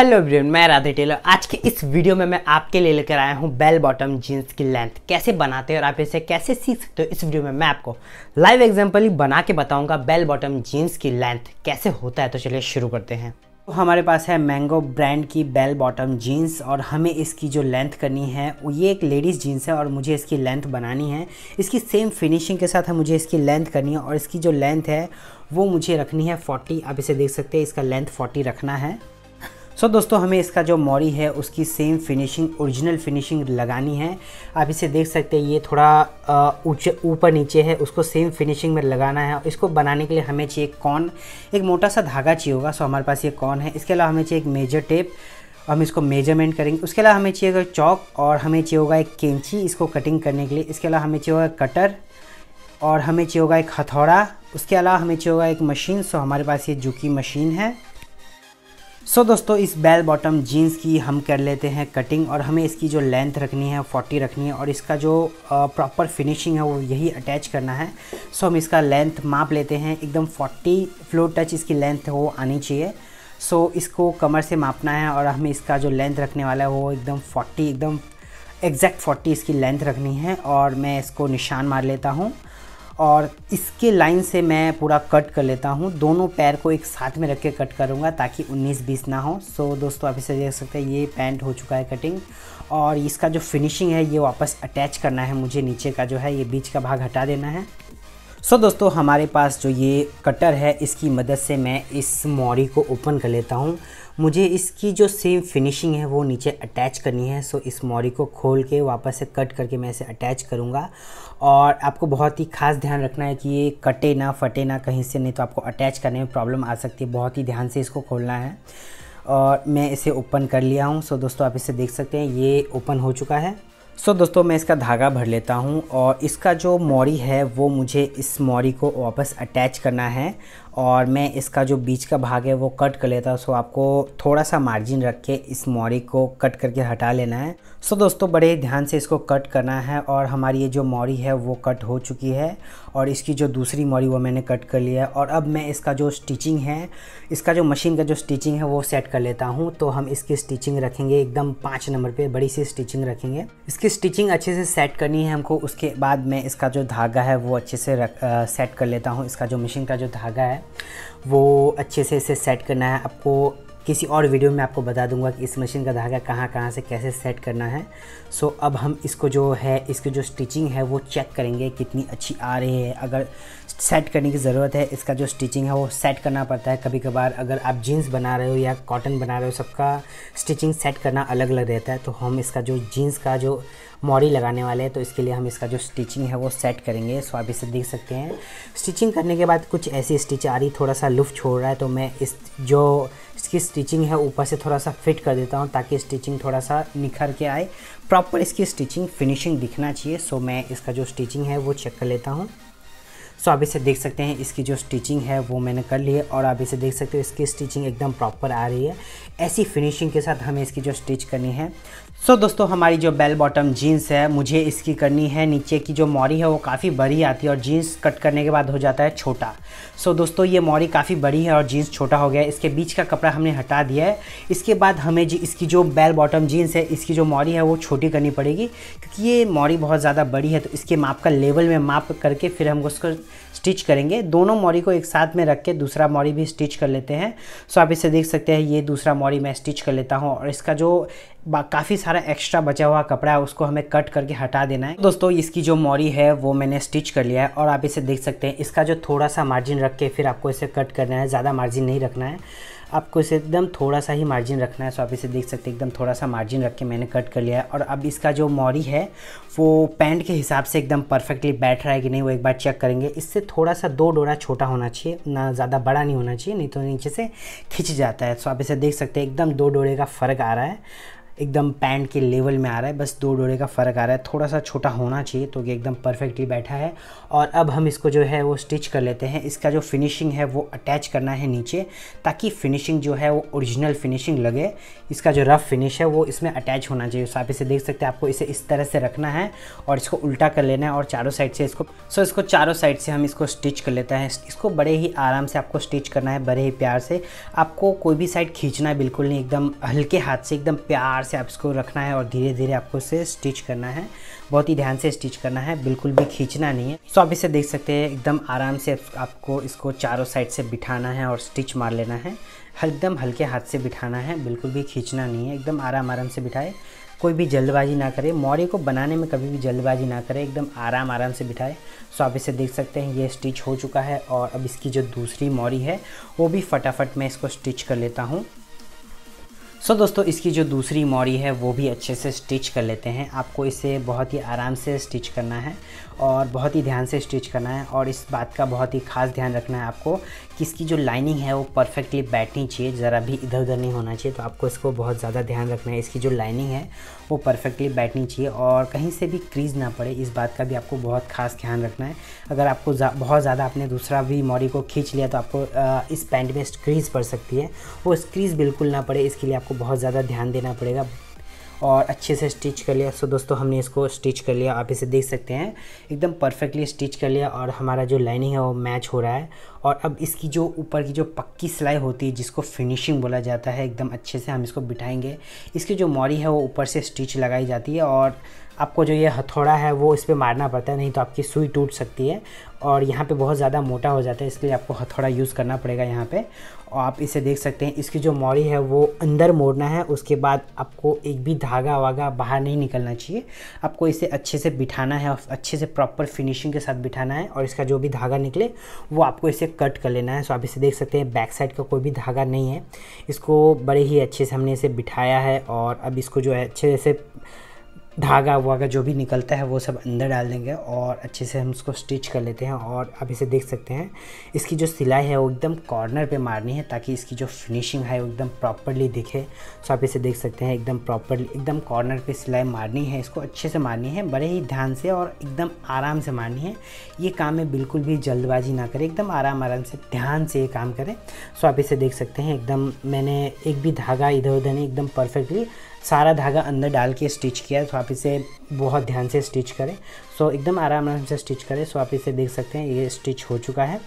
hello everyone मैं Radhe Taylor आज के इस वीडियो में मैं आपके लिए लेकर आया हूँ बेल बॉटम जीन्स की लेंथ कैसे बनाते हैं और आप इसे कैसे सीख सकते हो इस वीडियो में मैं आपको लाइव एग्जांपल बना के बताऊंगा बेल बॉटम जीन्स की लेंथ कैसे होता है तो चलिए शुरू करते हैं तो हमारे पास है मैंगो ब्रांड की बेल बॉटम जीन्स और हमें इसकी जो लेंथ करनी है वो ये एक लेडीज़ जीन्स है और मुझे इसकी लेंथ बनानी है इसकी सेम फिनिशिंग के साथ मुझे इसकी लेंथ करनी है और इसकी जो लेंथ है वो मुझे रखनी है 40 आप इसे देख सकते हैं इसका लेंथ 40 रखना है सो so, दोस्तों हमें इसका जो मॉरी है उसकी सेम फिनिशिंग ओरिजिनल फिनिशिंग लगानी है आप इसे देख सकते हैं ये थोड़ा ऊँचे ऊपर नीचे है उसको सेम फिनिशिंग में लगाना है इसको बनाने के लिए हमें चाहिए कॉन एक मोटा सा धागा चाहिए होगा सो हमारे पास ये कॉन है इसके अलावा हमें चाहिए एक मेजर टेप हम इसको मेजरमेंट करेंगे उसके अलावा हमें चाहिए चौक और हमें चाहिए होगा एक कैंची इसको कटिंग करने के लिए इसके अलावा हमें चाहिए होगा कटर और हमें चाहिए होगा एक हथौड़ा उसके अलावा हमें चाहिए होगा एक मशीन सो हमारे पास ये जुकी मशीन है सो so, दोस्तों इस बेल बॉटम जीन्स की हम कर लेते हैं कटिंग और हमें इसकी जो लेंथ रखनी है 40 रखनी है और इसका जो प्रॉपर फिनिशिंग है वो यही अटैच करना है सो so, हम इसका लेंथ माप लेते हैं एकदम 40 फ्लोर टच इसकी लेंथ हो आनी चाहिए सो so, इसको कमर से मापना है और हमें इसका जो लेंथ रखने वाला है वो एकदम फोर्टी एकदम एग्जैक्ट फोर्टी इसकी लेंथ रखनी है और मैं इसको निशान मार लेता हूँ और इसके लाइन से मैं पूरा कट कर लेता हूँ दोनों पैर को एक साथ में रख के कट करूँगा ताकि 19 बीस ना हो सो दोस्तों आप इसे देख सकते हैं ये पैंट हो चुका है कटिंग और इसका जो फिनिशिंग है ये वापस अटैच करना है मुझे नीचे का जो है ये बीच का भाग हटा देना है सो so, दोस्तों हमारे पास जो ये कटर है इसकी मदद से मैं इस मोरी को ओपन कर लेता हूँ मुझे इसकी जो सेम फिनिशिंग है वो नीचे अटैच करनी है सो इस मोरी को खोल के वापस से कट करके मैं इसे अटैच करूँगा और आपको बहुत ही खास ध्यान रखना है कि ये कटे ना फटे ना कहीं से नहीं तो आपको अटैच करने में प्रॉब्लम आ सकती है बहुत ही ध्यान से इसको खोलना है और मैं इसे ओपन कर लिया हूँ सो दोस्तों आप इसे देख सकते हैं ये ओपन हो चुका है सो दोस्तों मैं इसका धागा भर लेता हूँ और इसका जो मोरी है वो मुझे इस मोरी को वापस अटैच करना है और मैं इसका जो बीच का भाग है वो कट कर लेता हूँ सो आपको थोड़ा सा मार्जिन रख के इस मौरी को कट करके हटा लेना है सो दोस्तों बड़े ध्यान से इसको कट करना है और हमारी ये जो मौरी है वो कट हो चुकी है और इसकी जो दूसरी मौरी वो मैंने कट कर लिया है और अब मैं इसका जो स्टिचिंग है इसका जो मशीन का जो स्टिचिंग है वो सेट कर लेता हूँ तो हम इसकी स्टिचिंग रखेंगे एकदम पाँच नंबर पर बड़ी सी स्टिचिंग रखेंगे इसकी स्टिचिंग अच्छे से सेट करनी है हमको उसके बाद मैं इसका जो धागा है वो अच्छे से रख सेट कर लेता हूँ इसका जो मशीन का जो धागा है वो अच्छे से इसे सेट करना है आपको किसी और वीडियो में आपको बता दूंगा कि इस मशीन का धागा कहाँ कहाँ से कैसे सेट करना है सो so, अब हम इसको जो है इसकी जो स्टिचिंग है वो चेक करेंगे कितनी अच्छी आ रही है अगर सेट करने की ज़रूरत है इसका जो स्टिचिंग है वो सेट करना पड़ता है कभी कभार अगर आप जीन्स बना रहे हो या कॉटन बना रहे हो सबका स्टिचिंग सेट करना अलग अलग रहता है तो हम इसका जो जीन्स का जो मॉडी लगाने वाले हैं तो इसके लिए हम इसका जो स्टिचिंग है वो सेट करेंगे सो आप इसे देख सकते हैं स्टिचिंग करने के बाद कुछ ऐसी स्टिच आ रही थोड़ा सा लुफ छोड़ रहा है तो मैं इस जो इसकी स्टिचिंग है ऊपर से थोड़ा सा फिट कर देता हूँ ताकि स्टिचिंग थोड़ा सा निखर के आए प्रॉपर इसकी स्टिचिंग फिनिशिंग दिखना चाहिए सो मैं इसका जो स्टिचिंग है वो चेक कर लेता हूँ सो आप इसे देख सकते हैं इसकी जो स्टिचिंग है वो मैंने कर ली है और आप इसे देख सकते हो इसकी स्टिचिंग एकदम प्रॉपर आ रही है ऐसी फिनिशिंग के साथ हमें इसकी जो स्टिच करनी है सो so, दोस्तों हमारी जो बेल बॉटम जीन्स है मुझे इसकी करनी है नीचे की जो मौरी है वो काफ़ी बड़ी आती है और जीन्स कट करने के बाद हो जाता है छोटा सो so, दोस्तों ये मौरी काफ़ी बड़ी है और जीन्स छोटा हो गया है इसके बीच का कपड़ा हमने हटा दिया है इसके बाद हमें जी इसकी जो बेल बॉटम जीन्स है इसकी जो मौरी है वो छोटी करनी पड़ेगी क्योंकि ये मौरी बहुत ज़्यादा बड़ी है तो इसके माप का लेवल में माप करके फिर हमको उसको स्टिच करेंगे दोनों मौरी को एक साथ में रख के दूसरा मौरी भी स्टिच कर लेते हैं सो आप इसे देख सकते हैं ये दूसरा मौरी मैं स्टिच कर लेता हूँ और इसका जो काफ़ी सारा एक्स्ट्रा बचा हुआ कपड़ा है उसको हमें कट करके हटा देना है दोस्तों इसकी जो मौरी है वो मैंने स्टिच कर लिया है और आप इसे देख सकते हैं इसका जो थोड़ा सा मार्जिन रख के फिर आपको इसे कट करना है ज़्यादा मार्जिन नहीं रखना है आपको इसे एकदम थोड़ा सा ही मार्जिन रखना है सो तो आप इसे देख सकते हैं एकदम थोड़ा सा मार्जिन रख के मैंने कट कर लिया है और अब इसका जो मौरी है वो पैंट के हिसाब से एकदम परफेक्टली बैठ रहा है कि नहीं वो एक बार चेक करेंगे इससे थोड़ा सा दो डोरा छोटा होना चाहिए ना ज़्यादा बड़ा नहीं होना चाहिए नहीं तो नीचे से खिंच जाता है सो तो आप इसे देख सकते हैं एकदम दो डोरे का फ़र्क आ रहा है एकदम पैंट के लेवल में आ रहा है बस दो डोरे का फ़र्क आ रहा है थोड़ा सा छोटा होना चाहिए तो ये एकदम परफेक्टली बैठा है और अब हम इसको जो है वो स्टिच कर लेते हैं इसका जो फिनिशिंग है वो अटैच करना है नीचे ताकि फिनिशिंग जो है वो ओरिजिनल फिनिशिंग लगे इसका जो रफ़ फिनिश है वो इसमें अटैच होना चाहिए तो आप इसे देख सकते हैं आपको इसे इस तरह से रखना है और इसको उल्टा कर लेना है और चारों साइड से इसको सो इसको चारों साइड से हम इसको स्टिच कर लेते हैं इसको बड़े ही आराम से आपको स्टिच करना है बड़े ही प्यार से आपको कोई भी साइड खींचना है बिल्कुल नहीं एकदम हल्के हाथ से एकदम प्यार से आप इसको रखना है और धीरे धीरे आपको इसे स्टिच करना है बहुत ही ध्यान से स्टिच करना है बिल्कुल भी खींचना नहीं है सो तो आप इसे देख सकते हैं एकदम आराम से आपको इसको चारों साइड से बिठाना है और स्टिच मार लेना है एकदम हल्के हाथ से बिठाना है बिल्कुल भी खींचना नहीं है एकदम आराम आराम से बिठाए कोई भी जल्दबाजी ना करे मौर्य को बनाने में कभी भी जल्दबाजी ना करे एकदम आराम आराम से बिठाए सो तो आप इसे देख सकते हैं ये स्टिच हो चुका है और अब इसकी जो दूसरी मौरी है वो भी फटाफट मैं इसको स्टिच कर लेता हूँ सो दोस्तों इसकी जो दूसरी मोड़ी है वो भी अच्छे से स्टिच कर लेते हैं आपको इसे बहुत ही आराम से स्टिच करना है और बहुत ही ध्यान से स्टिच करना है और इस बात का बहुत ही खास ध्यान रखना है आपको कि इसकी जो लाइनिंग है वो परफेक्टली बैठनी चाहिए ज़रा भी इधर उधर नहीं होना चाहिए तो आपको इसको बहुत ज़्यादा ध्यान रखना है इसकी जो लाइनिंग है वो परफेक्टली बैठनी चाहिए और कहीं से भी क्रीज ना पड़े इस बात का भी आपको बहुत खास ध्यान रखना है अगर आपको जा, बहुत ज़्यादा आपने दूसरा भी मॉडी को खींच लिया तो आपको आ, इस पैंट में क्रीज पड़ सकती है वो क्रीज बिल्कुल ना पड़े इसके लिए आपको बहुत ज़्यादा ध्यान देना पड़ेगा और अच्छे से स्टिच कर लिया सो दोस्तों हमने इसको स्टिच कर लिया आप इसे देख सकते हैं एकदम परफेक्टली स्टिच कर लिया और हमारा जो लाइनिंग है वो मैच हो रहा है और अब इसकी जो ऊपर की जो पक्की सिलाई होती है जिसको फिनिशिंग बोला जाता है एकदम अच्छे से हम इसको बिठाएंगे इसकी जो मौरी है वो ऊपर से स्टिच लगाई जाती है और आपको जो ये हथौड़ा है वो इस पर मारना पड़ता है नहीं तो आपकी सुई टूट सकती है और यहाँ पे बहुत ज़्यादा मोटा हो जाता है इसलिए आपको हथौड़ा यूज़ करना पड़ेगा यहाँ पे और आप इसे देख सकते हैं इसकी जो मौरी है वो अंदर मोड़ना है उसके बाद आपको एक भी धागा वागा बाहर नहीं निकलना चाहिए आपको इसे अच्छे से बिठाना है और अच्छे से प्रॉपर फिनिशिंग के साथ बिठाना है और इसका जो भी धागा निकले वो आपको इसे कट कर लेना है सो आप इसे देख सकते हैं बैक साइड का कोई भी धागा नहीं है इसको बड़े ही अच्छे से हमने इसे बिठाया है और अब इसको जो है अच्छे से धागा वागा जो भी निकलता है वो सब अंदर डाल देंगे और अच्छे से हम उसको स्टिच कर लेते हैं और आप इसे देख सकते हैं इसकी जो सिलाई है वो एकदम कॉर्नर पे मारनी है ताकि इसकी जो फिनिशिंग है वो एकदम प्रॉपरली दिखे सो तो आप इसे देख सकते हैं एकदम प्रॉपरली एकदम कॉर्नर पे सिलाई मारनी है इसको अच्छे से मारनी है बड़े ही ध्यान से और एकदम आराम से मारनी है ये काम में बिल्कुल भी जल्दबाजी ना करें एकदम आराम आराम से ध्यान से ये काम करें सो तो आप इसे देख सकते हैं एकदम मैंने एक भी धागा इधर उधर नहीं एकदम परफेक्टली सारा धागा अंदर डाल के स्टिच किया है तो आप इसे बहुत ध्यान से स्टिच करें सो so, एकदम आराम आराम से स्टिच करें सो so, आप इसे देख सकते हैं ये स्टिच हो चुका है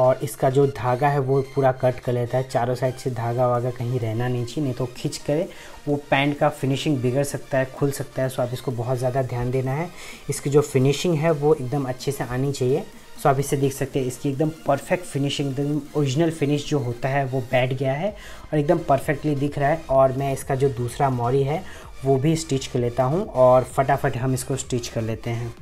और इसका जो धागा है वो पूरा कट कर लेता है चारों साइड से धागा वागा कहीं रहना नहीं चाहिए नहीं तो खींच करे वो पैंट का फिनिशिंग बिगड़ सकता है खुल सकता है सो आप इसको बहुत ज़्यादा ध्यान देना है इसकी जो फिनिशिंग है वो एकदम अच्छे से आनी चाहिए सो तो आप इसे देख सकते हैं इसकी एकदम परफेक्ट फिनिशिंग एकदम ओरिजिनल फिनिश जो होता है वो बैठ गया है और एकदम परफेक्टली दिख रहा है और मैं इसका जो दूसरा मौरी है वो भी स्टिच कर लेता हूँ और फटाफट हम इसको स्टिच कर लेते हैं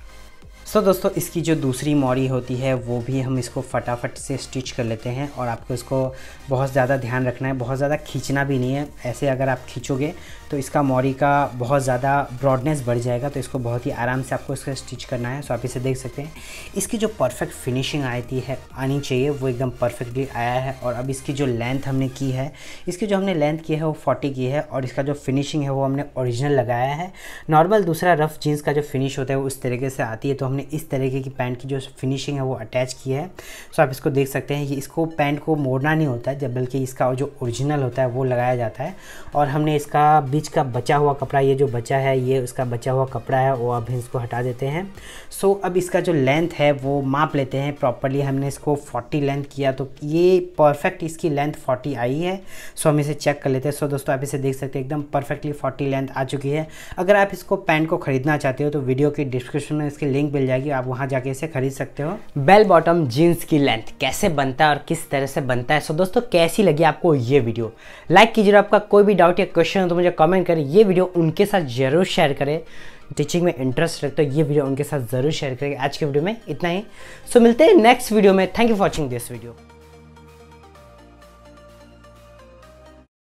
सो so, दोस्तों इसकी जो दूसरी मौरी होती है वो भी हम इसको फटाफट से स्टिच कर लेते हैं और आपको इसको बहुत ज़्यादा ध्यान रखना है बहुत ज़्यादा खींचना भी नहीं है ऐसे अगर आप खींचोगे तो इसका मोरी का बहुत ज़्यादा ब्रॉडनेस बढ़ जाएगा तो इसको बहुत ही आराम से आपको इसका स्टिच करना है सो आप इसे देख सकते हैं इसकी जो परफेक्ट फिनिशिंग आती है आनी चाहिए वो एकदम परफेक्टली आया है और अब इसकी जो लेंथ हमने की है इसकी जो हमने लेंथ की है वो फोर्टी की है और इसका जो फिनिशिंग है वो हमने ओरिजिनल लगाया है नॉर्मल दूसरा रफ़ जीन्स का जो फिनिश होता है वो उस तरीके से आती है तो हमने इस तरीके की पैंट की जो फिनिशिंग है वो अटैच की है सो आप इसको देख सकते हैं कि इसको पैंट को मोड़ना नहीं होता जब बल्कि इसका जो ओरिजिनल होता है वो लगाया जाता है और हमने इसका बीच का बचा हुआ कपड़ा ये जो बचा है ये उसका बचा हुआ कपड़ा है वो अब हम इसको हटा देते हैं सो so, अब इसका जो लेंथ है वो माप लेते हैं प्रॉपरली हमने इसको 40 लेंथ किया तो ये परफेक्ट इसकी लेंथ 40 आई है सो so, हम इसे चेक कर लेते हैं सो so, दोस्तों आप इसे देख सकते हैं एकदम परफेक्टली फोर्टी लेंथ आ चुकी है अगर आप इसको पैंट को ख़रीदना चाहते हो तो वीडियो के डिस्क्रिप्शन में इसकी लिंक मिल जाएगी आप वहाँ जाके इसे खरीद सकते हो बेल बॉटम जीन्स की लेंथ कैसे बनता है और किस तरह से बनता है सो दोस्तों कैसी लगी आपको ये वीडियो लाइक कीजिए आपका कोई भी डाउट या क्वेश्चन हो तो मुझे कमेंट कमेंट करें ये वीडियो उनके साथ ज़रूर शेयर करें टीचिंग में इंटरेस्ट रखते हो ये वीडियो उनके साथ ज़रूर शेयर करें आज के वीडियो में इतना ही सो मिलते हैं नेक्स्ट वीडियो में thank you for watching this video